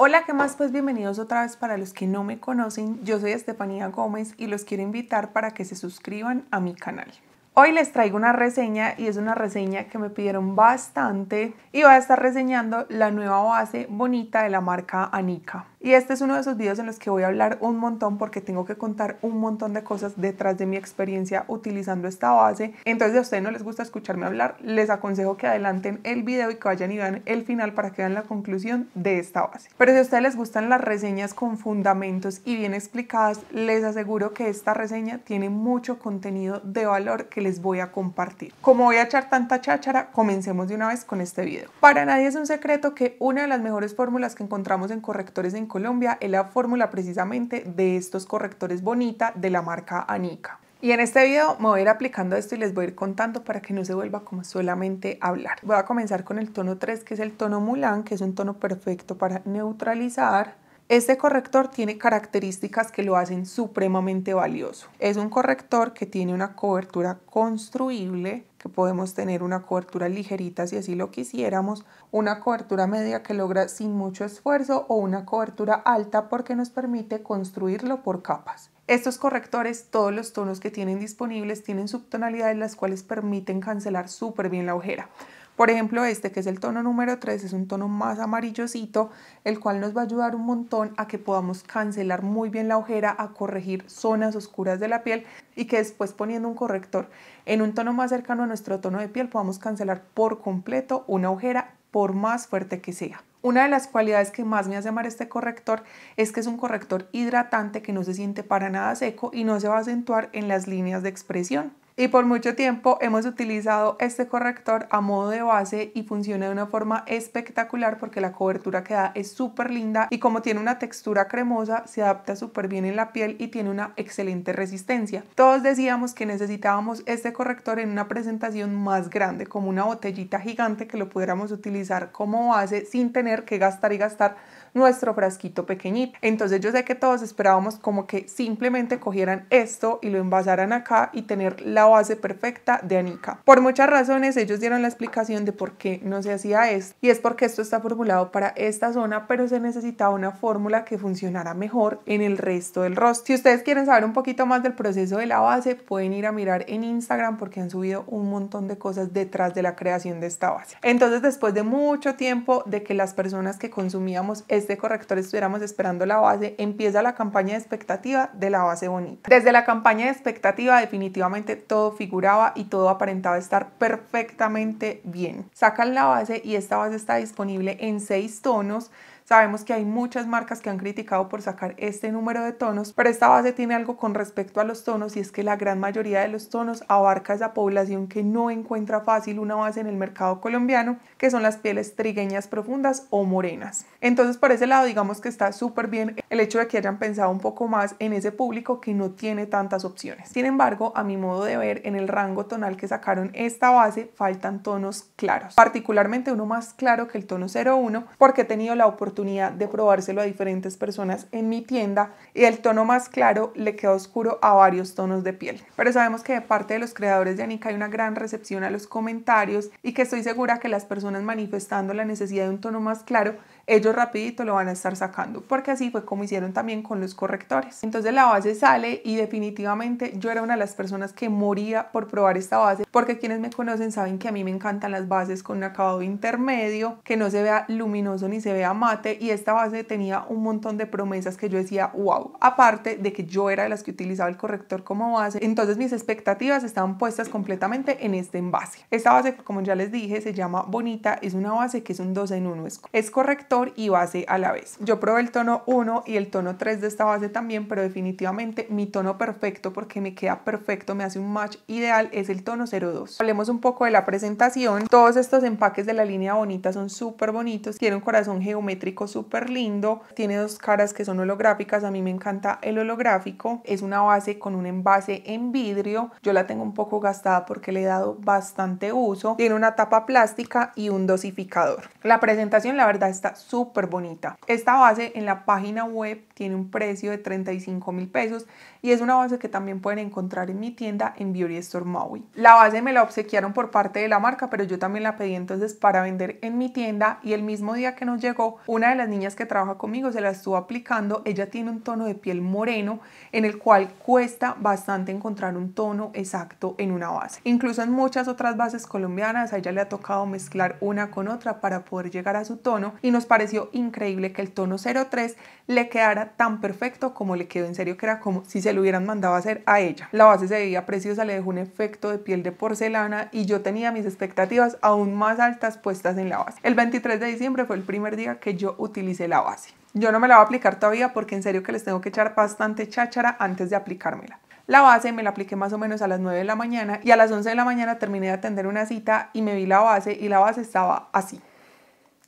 Hola, ¿qué más? Pues bienvenidos otra vez para los que no me conocen. Yo soy Estefanía Gómez y los quiero invitar para que se suscriban a mi canal. Hoy les traigo una reseña y es una reseña que me pidieron bastante y voy a estar reseñando la nueva base bonita de la marca Anika. Y este es uno de esos videos en los que voy a hablar un montón porque tengo que contar un montón de cosas detrás de mi experiencia utilizando esta base. Entonces, si a ustedes no les gusta escucharme hablar, les aconsejo que adelanten el video y que vayan y vean el final para que vean la conclusión de esta base. Pero si a ustedes les gustan las reseñas con fundamentos y bien explicadas, les aseguro que esta reseña tiene mucho contenido de valor que les voy a compartir. Como voy a echar tanta cháchara, comencemos de una vez con este video. Para nadie es un secreto que una de las mejores fórmulas que encontramos en correctores en Colombia es la fórmula precisamente de estos correctores Bonita de la marca Anica Y en este video me voy a ir aplicando esto y les voy a ir contando para que no se vuelva como solamente hablar. Voy a comenzar con el tono 3 que es el tono Mulan, que es un tono perfecto para neutralizar este corrector tiene características que lo hacen supremamente valioso. Es un corrector que tiene una cobertura construible, que podemos tener una cobertura ligerita si así lo quisiéramos, una cobertura media que logra sin mucho esfuerzo o una cobertura alta porque nos permite construirlo por capas. Estos correctores, todos los tonos que tienen disponibles, tienen subtonalidades las cuales permiten cancelar súper bien la ojera. Por ejemplo, este que es el tono número 3 es un tono más amarillosito, el cual nos va a ayudar un montón a que podamos cancelar muy bien la ojera, a corregir zonas oscuras de la piel y que después poniendo un corrector en un tono más cercano a nuestro tono de piel podamos cancelar por completo una ojera por más fuerte que sea. Una de las cualidades que más me hace amar este corrector es que es un corrector hidratante que no se siente para nada seco y no se va a acentuar en las líneas de expresión y por mucho tiempo hemos utilizado este corrector a modo de base y funciona de una forma espectacular porque la cobertura que da es súper linda y como tiene una textura cremosa se adapta súper bien en la piel y tiene una excelente resistencia. Todos decíamos que necesitábamos este corrector en una presentación más grande, como una botellita gigante que lo pudiéramos utilizar como base sin tener que gastar y gastar nuestro frasquito pequeñito. Entonces yo sé que todos esperábamos como que simplemente cogieran esto y lo envasaran acá y tener la base perfecta de Anika. Por muchas razones ellos dieron la explicación de por qué no se hacía esto y es porque esto está formulado para esta zona pero se necesitaba una fórmula que funcionara mejor en el resto del rostro. Si ustedes quieren saber un poquito más del proceso de la base pueden ir a mirar en Instagram porque han subido un montón de cosas detrás de la creación de esta base. Entonces después de mucho tiempo de que las personas que consumíamos este corrector estuviéramos esperando la base empieza la campaña de expectativa de la base bonita. Desde la campaña de expectativa definitivamente todo figuraba y todo aparentaba estar perfectamente bien. Sacan la base y esta base está disponible en 6 tonos. Sabemos que hay muchas marcas que han criticado por sacar este número de tonos, pero esta base tiene algo con respecto a los tonos y es que la gran mayoría de los tonos abarca esa población que no encuentra fácil una base en el mercado colombiano que son las pieles trigueñas profundas o morenas. Entonces por ese lado digamos que está súper bien el hecho de que hayan pensado un poco más en ese público que no tiene tantas opciones. Sin embargo, a mi modo de ver, en el rango tonal que sacaron esta base faltan tonos claros, particularmente uno más claro que el tono 01 porque he tenido la oportunidad de probárselo a diferentes personas en mi tienda y el tono más claro le queda oscuro a varios tonos de piel. Pero sabemos que de parte de los creadores de Anika hay una gran recepción a los comentarios y que estoy segura que las personas manifestando la necesidad de un tono más claro, ellos rapidito lo van a estar sacando, porque así fue como hicieron también con los correctores. Entonces la base sale y definitivamente yo era una de las personas que moría por probar esta base, porque quienes me conocen saben que a mí me encantan las bases con un acabado intermedio, que no se vea luminoso ni se vea mate, y esta base tenía un montón de promesas que yo decía, wow, aparte de que yo era de las que utilizaba el corrector como base, entonces mis expectativas estaban puestas completamente en este envase. Esta base, como ya les dije, se llama Bonita, es una base que es un 2 en 1, es corrector y base a la vez. Yo probé el tono 1 y el tono 3 de esta base también, pero definitivamente mi tono perfecto porque me queda perfecto, me hace un match ideal, es el tono 02. Hablemos un poco de la presentación. Todos estos empaques de la línea bonita son súper bonitos, tiene un corazón geométrico súper lindo, tiene dos caras que son holográficas, a mí me encanta el holográfico, es una base con un envase en vidrio, yo la tengo un poco gastada porque le he dado bastante uso, tiene una tapa plástica y un dosificador. La presentación la verdad está súper bonita. Esta base en la página web tiene un precio de 35 mil pesos y es una base que también pueden encontrar en mi tienda en Beauty Store Maui. La base me la obsequiaron por parte de la marca, pero yo también la pedí entonces para vender en mi tienda y el mismo día que nos llegó, una de las niñas que trabaja conmigo se la estuvo aplicando. Ella tiene un tono de piel moreno en el cual cuesta bastante encontrar un tono exacto en una base. Incluso en muchas otras bases colombianas a ella le ha tocado mezclar una con otra para poder llegar a su tono y nos pareció increíble que el tono 03 le quedara tan perfecto como le quedó en serio, que era como si se lo hubieran mandado a hacer a ella. La base se veía preciosa, le dejó un efecto de piel de porcelana y yo tenía mis expectativas aún más altas puestas en la base. El 23 de diciembre fue el primer día que yo utilicé la base. Yo no me la voy a aplicar todavía porque en serio que les tengo que echar bastante cháchara antes de aplicármela. La base me la apliqué más o menos a las 9 de la mañana y a las 11 de la mañana terminé de atender una cita y me vi la base y la base estaba así.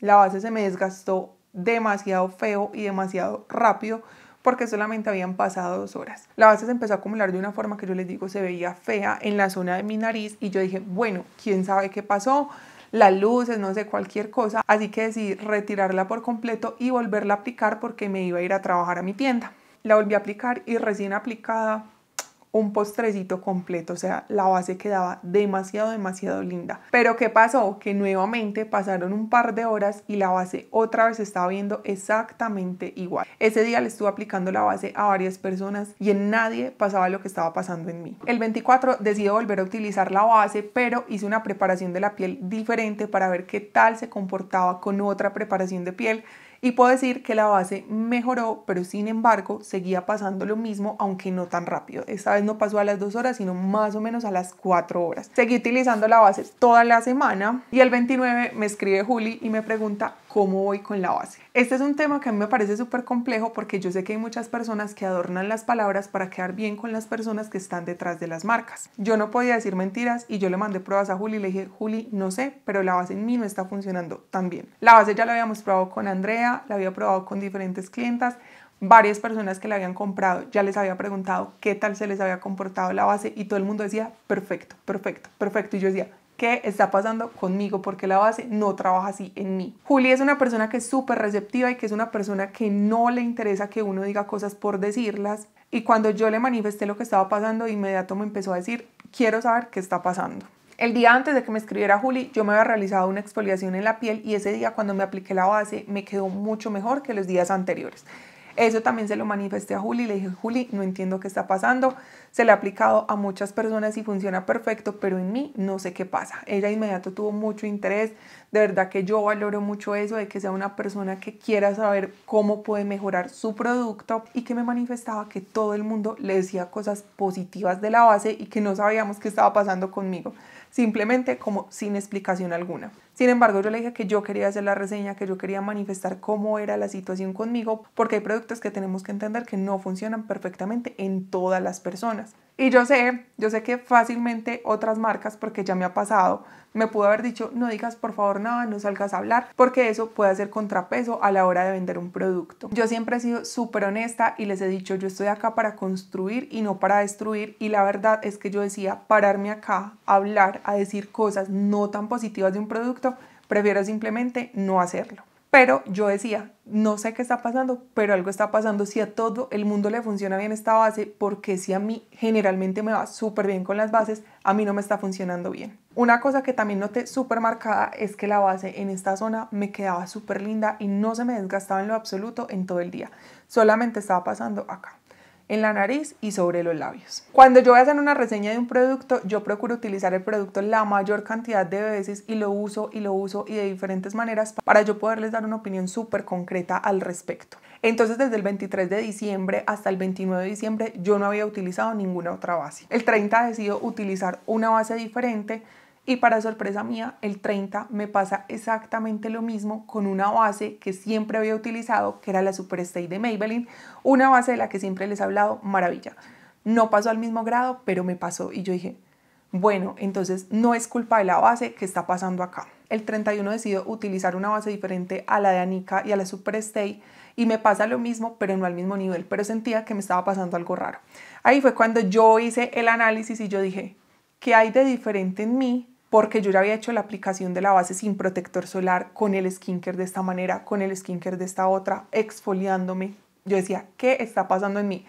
La base se me desgastó demasiado feo y demasiado rápido porque solamente habían pasado dos horas. La base se empezó a acumular de una forma que yo les digo se veía fea en la zona de mi nariz y yo dije, bueno, quién sabe qué pasó, las luces, no sé, cualquier cosa. Así que decidí retirarla por completo y volverla a aplicar porque me iba a ir a trabajar a mi tienda. La volví a aplicar y recién aplicada un postrecito completo, o sea, la base quedaba demasiado, demasiado linda. Pero ¿qué pasó? Que nuevamente pasaron un par de horas y la base otra vez estaba viendo exactamente igual. Ese día le estuve aplicando la base a varias personas y en nadie pasaba lo que estaba pasando en mí. El 24 decidió volver a utilizar la base, pero hice una preparación de la piel diferente para ver qué tal se comportaba con otra preparación de piel y puedo decir que la base mejoró, pero sin embargo seguía pasando lo mismo, aunque no tan rápido. Esta vez no pasó a las 2 horas, sino más o menos a las 4 horas. Seguí utilizando la base toda la semana y el 29 me escribe Juli y me pregunta cómo voy con la base. Este es un tema que a mí me parece súper complejo porque yo sé que hay muchas personas que adornan las palabras para quedar bien con las personas que están detrás de las marcas. Yo no podía decir mentiras y yo le mandé pruebas a Juli y le dije, Juli, no sé, pero la base en mí no está funcionando tan bien. La base ya la habíamos probado con Andrea, la había probado con diferentes clientas, varias personas que la habían comprado, ya les había preguntado qué tal se les había comportado la base y todo el mundo decía, perfecto, perfecto, perfecto. Y yo decía, qué está pasando conmigo, porque la base no trabaja así en mí. Juli es una persona que es súper receptiva y que es una persona que no le interesa que uno diga cosas por decirlas. Y cuando yo le manifesté lo que estaba pasando, de inmediato me empezó a decir, quiero saber qué está pasando. El día antes de que me escribiera Juli, yo me había realizado una exfoliación en la piel y ese día cuando me apliqué la base me quedó mucho mejor que los días anteriores. Eso también se lo manifesté a Juli, le dije, Juli, no entiendo qué está pasando, se le ha aplicado a muchas personas y funciona perfecto, pero en mí no sé qué pasa. Ella inmediato tuvo mucho interés, de verdad que yo valoro mucho eso, de que sea una persona que quiera saber cómo puede mejorar su producto y que me manifestaba que todo el mundo le decía cosas positivas de la base y que no sabíamos qué estaba pasando conmigo simplemente como sin explicación alguna. Sin embargo, yo le dije que yo quería hacer la reseña, que yo quería manifestar cómo era la situación conmigo, porque hay productos que tenemos que entender que no funcionan perfectamente en todas las personas. Y yo sé, yo sé que fácilmente otras marcas, porque ya me ha pasado, me pudo haber dicho, no digas por favor nada, no salgas a hablar, porque eso puede hacer contrapeso a la hora de vender un producto. Yo siempre he sido súper honesta y les he dicho, yo estoy acá para construir y no para destruir. Y la verdad es que yo decía, pararme acá, a hablar, a decir cosas no tan positivas de un producto, prefiero simplemente no hacerlo. Pero yo decía, no sé qué está pasando, pero algo está pasando. Si a todo el mundo le funciona bien esta base, porque si a mí generalmente me va súper bien con las bases, a mí no me está funcionando bien. Una cosa que también noté súper marcada es que la base en esta zona me quedaba súper linda y no se me desgastaba en lo absoluto en todo el día. Solamente estaba pasando acá en la nariz y sobre los labios. Cuando yo voy a hacer una reseña de un producto, yo procuro utilizar el producto la mayor cantidad de veces y lo uso y lo uso y de diferentes maneras para yo poderles dar una opinión súper concreta al respecto. Entonces desde el 23 de diciembre hasta el 29 de diciembre yo no había utilizado ninguna otra base. El 30 decido utilizar una base diferente y para sorpresa mía, el 30 me pasa exactamente lo mismo con una base que siempre había utilizado, que era la Superstay de Maybelline, una base de la que siempre les he hablado, maravilla. No pasó al mismo grado, pero me pasó y yo dije, bueno, entonces no es culpa de la base que está pasando acá. El 31 decido utilizar una base diferente a la de Anika y a la Superstay y me pasa lo mismo, pero no al mismo nivel, pero sentía que me estaba pasando algo raro. Ahí fue cuando yo hice el análisis y yo dije, ¿qué hay de diferente en mí porque yo ya había hecho la aplicación de la base sin protector solar, con el skincare de esta manera, con el skincare de esta otra, exfoliándome. Yo decía, ¿qué está pasando en mí?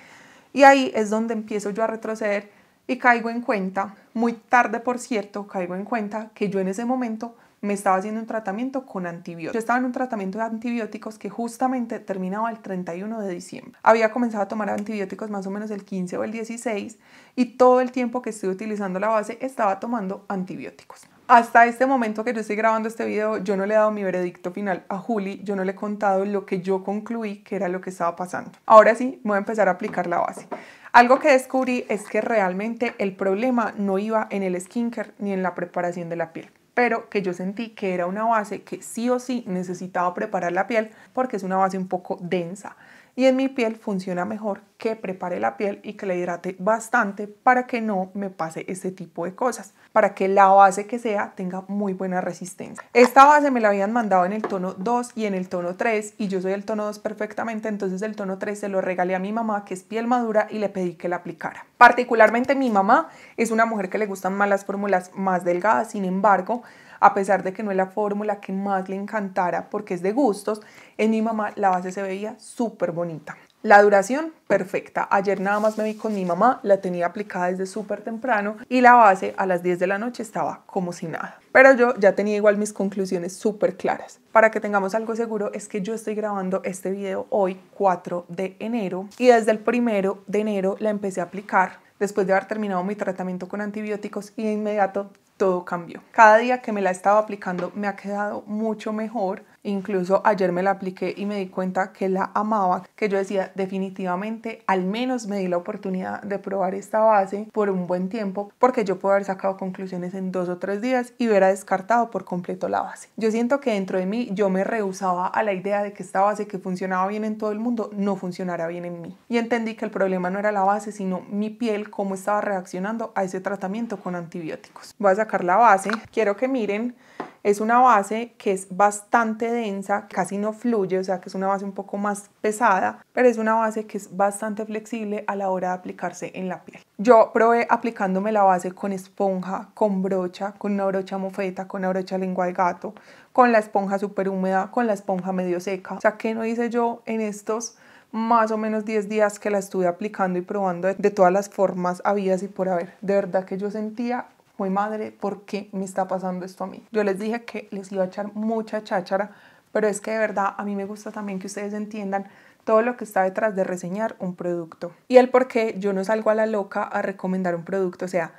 Y ahí es donde empiezo yo a retroceder y caigo en cuenta, muy tarde por cierto, caigo en cuenta que yo en ese momento me estaba haciendo un tratamiento con antibióticos. Yo estaba en un tratamiento de antibióticos que justamente terminaba el 31 de diciembre. Había comenzado a tomar antibióticos más o menos el 15 o el 16 y todo el tiempo que estuve utilizando la base estaba tomando antibióticos. Hasta este momento que yo estoy grabando este video, yo no le he dado mi veredicto final a Julie. yo no le he contado lo que yo concluí que era lo que estaba pasando. Ahora sí, voy a empezar a aplicar la base. Algo que descubrí es que realmente el problema no iba en el skincare ni en la preparación de la piel pero que yo sentí que era una base que sí o sí necesitaba preparar la piel porque es una base un poco densa y en mi piel funciona mejor que prepare la piel y que la hidrate bastante para que no me pase este tipo de cosas, para que la base que sea tenga muy buena resistencia. Esta base me la habían mandado en el tono 2 y en el tono 3 y yo soy el tono 2 perfectamente, entonces el tono 3 se lo regalé a mi mamá que es piel madura y le pedí que la aplicara. Particularmente mi mamá es una mujer que le gustan más las fórmulas más delgadas, sin embargo, a pesar de que no es la fórmula que más le encantara porque es de gustos, en mi mamá la base se veía súper bonita. La duración, perfecta. Ayer nada más me vi con mi mamá, la tenía aplicada desde súper temprano y la base a las 10 de la noche estaba como si nada. Pero yo ya tenía igual mis conclusiones súper claras. Para que tengamos algo seguro es que yo estoy grabando este video hoy 4 de enero y desde el primero de enero la empecé a aplicar después de haber terminado mi tratamiento con antibióticos y de inmediato todo cambió. Cada día que me la estaba aplicando me ha quedado mucho mejor Incluso ayer me la apliqué y me di cuenta que la amaba, que yo decía definitivamente al menos me di la oportunidad de probar esta base por un buen tiempo porque yo puedo haber sacado conclusiones en dos o tres días y hubiera descartado por completo la base. Yo siento que dentro de mí yo me rehusaba a la idea de que esta base que funcionaba bien en todo el mundo no funcionara bien en mí. Y entendí que el problema no era la base sino mi piel cómo estaba reaccionando a ese tratamiento con antibióticos. Voy a sacar la base, quiero que miren es una base que es bastante densa, casi no fluye, o sea que es una base un poco más pesada, pero es una base que es bastante flexible a la hora de aplicarse en la piel. Yo probé aplicándome la base con esponja, con brocha, con una brocha mofeta, con una brocha lengua de gato, con la esponja súper húmeda, con la esponja medio seca. O sea, ¿qué no hice yo en estos más o menos 10 días que la estuve aplicando y probando de, todas las formas habidas y por haber? De verdad que yo sentía madre, ¿por qué me está pasando esto a mí? Yo les dije que les iba a echar mucha cháchara, pero es que de verdad a mí me gusta también que ustedes entiendan todo lo que está detrás de reseñar un producto y el por qué yo no salgo a la loca a recomendar un producto, o sea,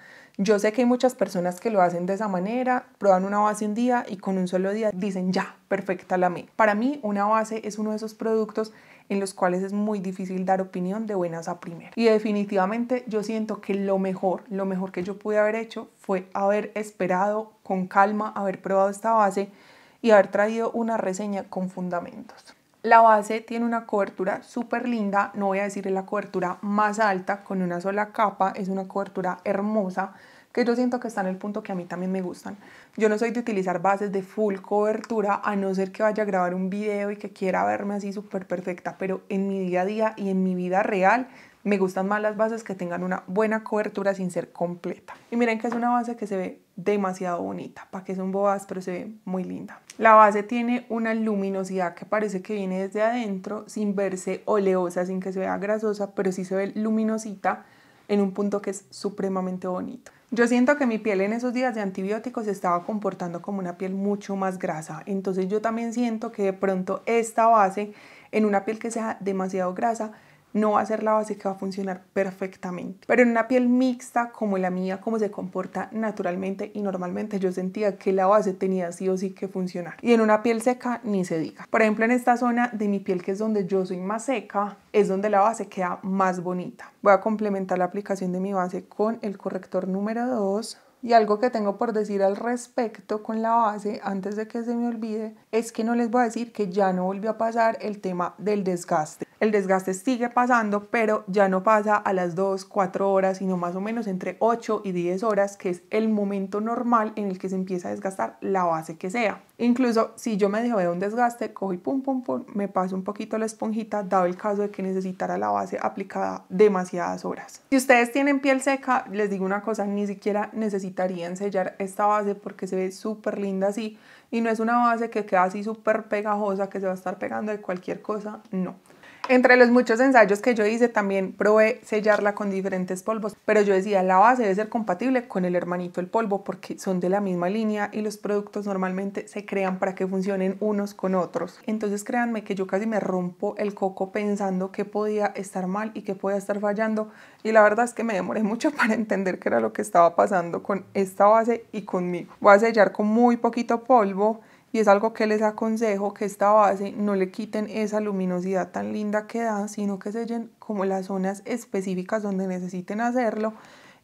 yo sé que hay muchas personas que lo hacen de esa manera, prueban una base un día y con un solo día dicen ya, perfecta la me. Para mí una base es uno de esos productos en los cuales es muy difícil dar opinión de buenas a primer. Y definitivamente yo siento que lo mejor, lo mejor que yo pude haber hecho fue haber esperado con calma, haber probado esta base y haber traído una reseña con fundamentos. La base tiene una cobertura súper linda, no voy a decir la cobertura más alta, con una sola capa, es una cobertura hermosa que yo siento que está en el punto que a mí también me gustan. Yo no soy de utilizar bases de full cobertura, a no ser que vaya a grabar un video y que quiera verme así súper perfecta, pero en mi día a día y en mi vida real me gustan más las bases que tengan una buena cobertura sin ser completa. Y miren que es una base que se ve demasiado bonita, para que es un pero se ve muy linda. La base tiene una luminosidad que parece que viene desde adentro, sin verse oleosa, sin que se vea grasosa, pero sí se ve luminosita en un punto que es supremamente bonito. Yo siento que mi piel en esos días de antibióticos estaba comportando como una piel mucho más grasa. Entonces yo también siento que de pronto esta base en una piel que sea demasiado grasa no va a ser la base que va a funcionar perfectamente. Pero en una piel mixta como la mía, como se comporta naturalmente y normalmente, yo sentía que la base tenía sí o sí que funcionar. Y en una piel seca ni se diga. Por ejemplo, en esta zona de mi piel que es donde yo soy más seca, es donde la base queda más bonita. Voy a complementar la aplicación de mi base con el corrector número 2 y algo que tengo por decir al respecto con la base, antes de que se me olvide, es que no les voy a decir que ya no volvió a pasar el tema del desgaste el desgaste sigue pasando, pero ya no pasa a las 2, 4 horas, sino más o menos entre 8 y 10 horas, que es el momento normal en el que se empieza a desgastar la base que sea. Incluso si yo me dejo de un desgaste, cojo y pum, pum, pum, me paso un poquito la esponjita, dado el caso de que necesitara la base aplicada demasiadas horas. Si ustedes tienen piel seca, les digo una cosa, ni siquiera necesitarían sellar esta base porque se ve súper linda así y no es una base que queda así súper pegajosa que se va a estar pegando de cualquier cosa, no. Entre los muchos ensayos que yo hice también probé sellarla con diferentes polvos, pero yo decía la base debe ser compatible con el hermanito el polvo porque son de la misma línea y los productos normalmente se crean para que funcionen unos con otros. Entonces créanme que yo casi me rompo el coco pensando que podía estar mal y que podía estar fallando y la verdad es que me demoré mucho para entender qué era lo que estaba pasando con esta base y conmigo. Voy a sellar con muy poquito polvo y es algo que les aconsejo que esta base no le quiten esa luminosidad tan linda que da, sino que sellen como las zonas específicas donde necesiten hacerlo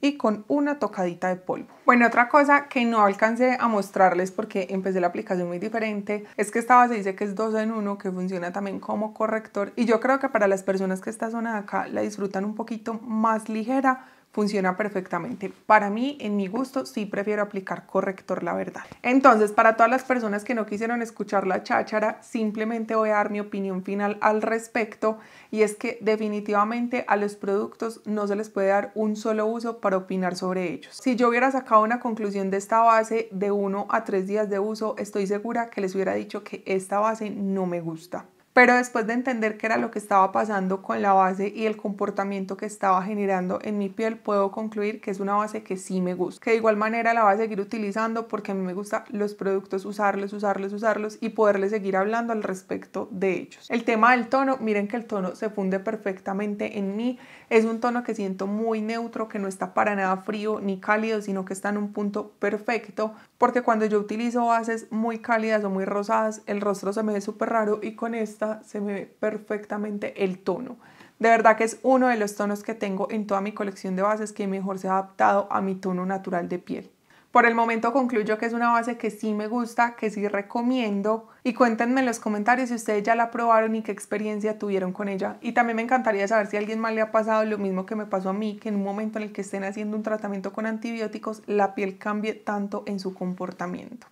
y con una tocadita de polvo. Bueno, otra cosa que no alcancé a mostrarles porque empecé la aplicación muy diferente es que esta base dice que es 2 en 1, que funciona también como corrector y yo creo que para las personas que esta zona de acá la disfrutan un poquito más ligera, funciona perfectamente. Para mí, en mi gusto, sí prefiero aplicar corrector, la verdad. Entonces, para todas las personas que no quisieron escuchar la cháchara, simplemente voy a dar mi opinión final al respecto y es que definitivamente a los productos no se les puede dar un solo uso para opinar sobre ellos. Si yo hubiera sacado una conclusión de esta base de 1 a 3 días de uso, estoy segura que les hubiera dicho que esta base no me gusta pero después de entender qué era lo que estaba pasando con la base y el comportamiento que estaba generando en mi piel, puedo concluir que es una base que sí me gusta, que de igual manera la voy a seguir utilizando porque a mí me gusta los productos, usarlos, usarlos, usarlos y poderles seguir hablando al respecto de ellos. El tema del tono, miren que el tono se funde perfectamente en mí, es un tono que siento muy neutro, que no está para nada frío ni cálido, sino que está en un punto perfecto, porque cuando yo utilizo bases muy cálidas o muy rosadas, el rostro se me ve súper raro y con esta se me ve perfectamente el tono. De verdad que es uno de los tonos que tengo en toda mi colección de bases que mejor se ha adaptado a mi tono natural de piel. Por el momento concluyo que es una base que sí me gusta, que sí recomiendo y cuéntenme en los comentarios si ustedes ya la probaron y qué experiencia tuvieron con ella. Y también me encantaría saber si a alguien más le ha pasado lo mismo que me pasó a mí, que en un momento en el que estén haciendo un tratamiento con antibióticos la piel cambie tanto en su comportamiento.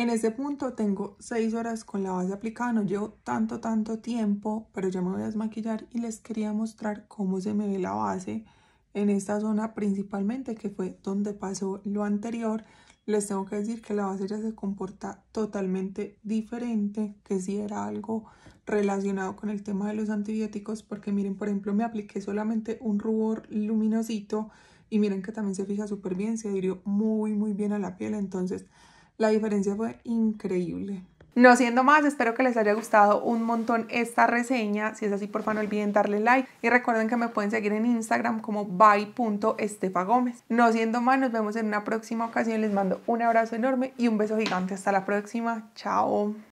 En ese punto tengo 6 horas con la base aplicada, no llevo tanto, tanto tiempo, pero ya me voy a desmaquillar y les quería mostrar cómo se me ve la base en esta zona principalmente, que fue donde pasó lo anterior. Les tengo que decir que la base ya se comporta totalmente diferente, que si era algo relacionado con el tema de los antibióticos, porque miren, por ejemplo, me apliqué solamente un rubor luminosito y miren que también se fija súper bien, se adhirió muy, muy bien a la piel, entonces... La diferencia fue increíble. No siendo más, espero que les haya gustado un montón esta reseña. Si es así, por favor, no olviden darle like. Y recuerden que me pueden seguir en Instagram como by.estefagómez. No siendo más, nos vemos en una próxima ocasión. Les mando un abrazo enorme y un beso gigante. Hasta la próxima. Chao.